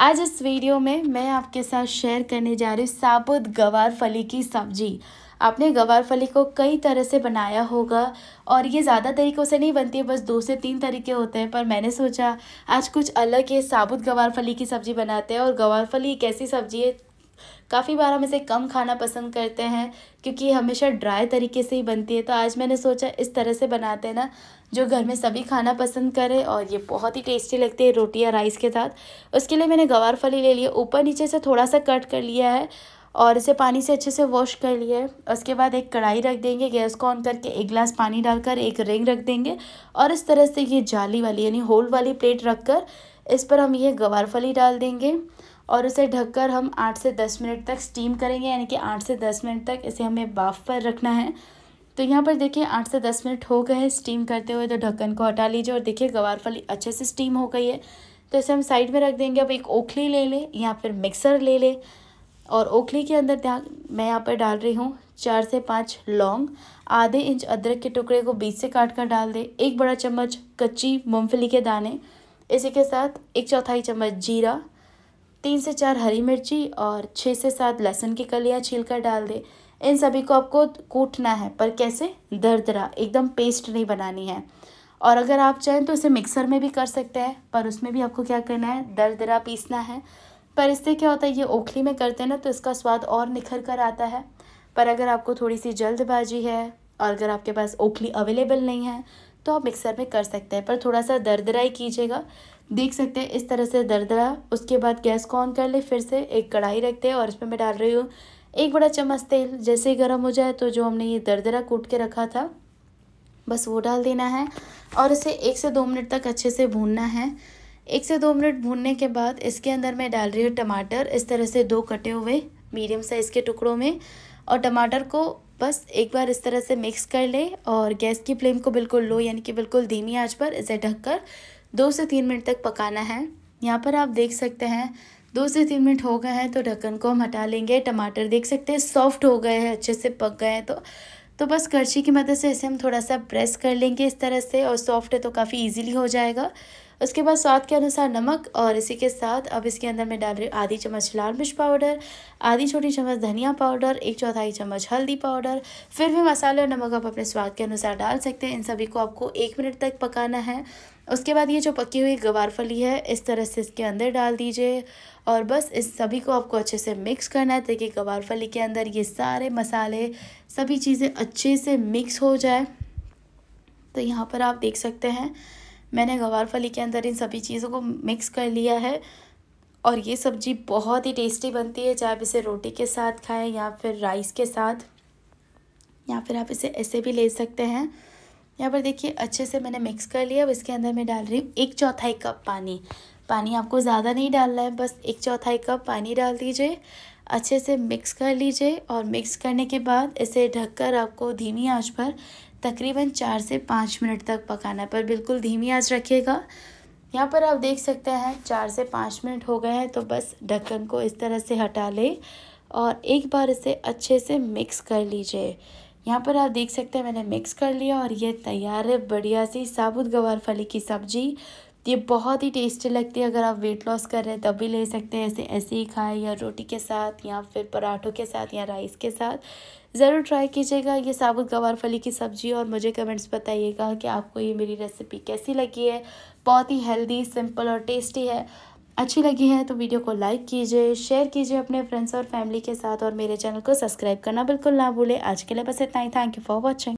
आज इस वीडियो में मैं आपके साथ शेयर करने जा रही हूँ साबुत गवार फली की सब्जी आपने गवार फली को कई तरह से बनाया होगा और ये ज़्यादा तरीक़ों से नहीं बनती है बस दो से तीन तरीके होते हैं पर मैंने सोचा आज कुछ अलग है साबुत गवार फली की सब्ज़ी बनाते हैं और गवार फली एक ऐसी सब्ज़ी है काफ़ी बार हम इसे कम खाना पसंद करते हैं क्योंकि हमेशा ड्राई तरीके से ही बनती है तो आज मैंने सोचा इस तरह से बनाते हैं ना जो घर में सभी खाना पसंद करें और ये बहुत ही टेस्टी लगती है रोटी या राइस के साथ उसके लिए मैंने गवार फली ले लिया ऊपर नीचे से थोड़ा सा कट कर लिया है और इसे पानी से अच्छे से वॉश कर लिया है उसके बाद एक कढ़ाई रख देंगे गैस को ऑन करके एक गिलास पानी डालकर एक रिंग रख देंगे और इस तरह से ये जाली वाली यानी होल वाली प्लेट रख कर इस पर हम ये गवार फली डाल देंगे और उसे ढककर हम आठ से दस मिनट तक स्टीम करेंगे यानी कि आठ से दस मिनट तक इसे हमें बाफ पर रखना है तो यहाँ पर देखिए आठ से दस मिनट हो गए स्टीम करते हुए तो ढक्कन को हटा लीजिए और देखिए गवार फली अच्छे से स्टीम हो गई है तो इसे हम साइड में रख देंगे अब एक ओखली ले लें या फिर मिक्सर ले लें और ओखली के अंदर ध्यान मैं यहाँ पर डाल रही हूँ चार से पाँच लौंग आधे इंच अदरक के टुकड़े को बीच से काट कर डाल दें एक बड़ा चम्मच कच्ची मूँगफली के दाने इसी के साथ एक चौथाई चम्मच जीरा तीन से चार हरी मिर्ची और छः से सात लहसुन की कलियाँ छील कर डाल दें इन सभी को आपको कूटना है पर कैसे दरदरा एकदम पेस्ट नहीं बनानी है और अगर आप चाहें तो इसे मिक्सर में भी कर सकते हैं पर उसमें भी आपको क्या करना है दरदरा पीसना है पर इससे क्या होता है ये ओखली में करते हैं ना तो इसका स्वाद और निखर कर आता है पर अगर आपको थोड़ी सी जल्दबाजी है और अगर आपके पास ओखली अवेलेबल नहीं है तो आप मिक्सर में कर सकते हैं पर थोड़ा सा दरदरा ही कीजिएगा देख सकते हैं इस तरह से दरदरा उसके बाद गैस को ऑन कर ले फिर से एक कढ़ाई रखते हैं और इसमें मैं डाल रही हूँ एक बड़ा चम्मच तेल जैसे ही गर्म हो जाए तो जो हमने ये दरदरा कूट के रखा था बस वो डाल देना है और इसे एक से दो मिनट तक अच्छे से भूनना है एक से दो मिनट भूनने के बाद इसके अंदर मैं डाल रही हूँ टमाटर इस तरह से दो कटे हुए मीडियम साइज़ के टुकड़ों में और टमाटर को बस एक बार इस तरह से मिक्स कर लें और गैस की फ्लेम को बिल्कुल लो यानी कि बिल्कुल धीमी आंच पर इसे ढककर दो से तीन मिनट तक पकाना है यहाँ पर आप देख सकते हैं दो से तीन मिनट हो गए हैं तो ढक्कन को हम हटा लेंगे टमाटर देख सकते हैं सॉफ्ट हो गए हैं अच्छे से पक गए हैं तो तो बस करछी की मदद से इसे हम थोड़ा सा प्रेस कर लेंगे इस तरह से और सॉफ्ट है तो काफ़ी इजीली हो जाएगा उसके बाद स्वाद के अनुसार नमक और इसी के साथ अब इसके अंदर मैं डाल रही हूँ आधी चम्मच लाल मिर्च पाउडर आधी छोटी चम्मच धनिया पाउडर एक चौथाई चम्मच हल्दी पाउडर फिर भी मसाले और नमक आप अपने स्वाद के अनुसार डाल सकते हैं इन सभी को आपको एक मिनट तक पकाना है उसके बाद ये जो पकी हुई गवार फली है इस तरह से इसके अंदर डाल दीजिए और बस इस सभी को आपको अच्छे से मिक्स करना है ताकि गवार फली के अंदर ये सारे मसाले सभी चीज़ें अच्छे से मिक्स हो जाए तो यहाँ पर आप देख सकते हैं मैंने गवार फली के अंदर इन सभी चीज़ों को मिक्स कर लिया है और ये सब्ज़ी बहुत ही टेस्टी बनती है चाहे आप इसे रोटी के साथ खाएं या फिर राइस के साथ या फिर आप इसे ऐसे भी ले सकते हैं यहाँ पर देखिए अच्छे से मैंने मिक्स कर लिया अब इसके अंदर मैं डाल रही हूँ एक चौथाई कप पानी पानी आपको ज़्यादा नहीं डालना है बस एक चौथाई कप पानी डाल दीजिए अच्छे से मिक्स कर लीजिए और मिक्स करने के बाद इसे ढककर आपको धीमी आंच पर तकरीबन चार से पाँच मिनट तक पकाना पर बिल्कुल धीमी आंच रखिएगा यहाँ पर आप देख सकते हैं चार से पाँच मिनट हो गए हैं तो बस ढक्कन को इस तरह से हटा ले और एक बार इसे अच्छे से मिक्स कर लीजिए यहाँ पर आप देख सकते हैं मैंने मिक्स कर लिया और ये तैयार है बढ़िया सी साबुत गवार फली की सब्जी ये बहुत ही टेस्टी लगती है अगर आप वेट लॉस कर रहे हैं तब भी ले सकते हैं ऐसे ऐसे ही खाएं या रोटी के साथ या फिर पराठों के साथ या राइस के साथ ज़रूर ट्राई कीजिएगा ये साबुत गवार फली की सब्ज़ी और मुझे कमेंट्स बताइएगा कि आपको ये मेरी रेसिपी कैसी लगी है बहुत ही हेल्दी सिंपल और टेस्टी है अच्छी लगी है तो वीडियो को लाइक कीजिए शेयर कीजिए अपने फ्रेंड्स और फैमिली के साथ और मेरे चैनल को सब्सक्राइब करना बिल्कुल ना भूलें आज के लिए बस इतना ही थैंक यू फॉर वॉचिंग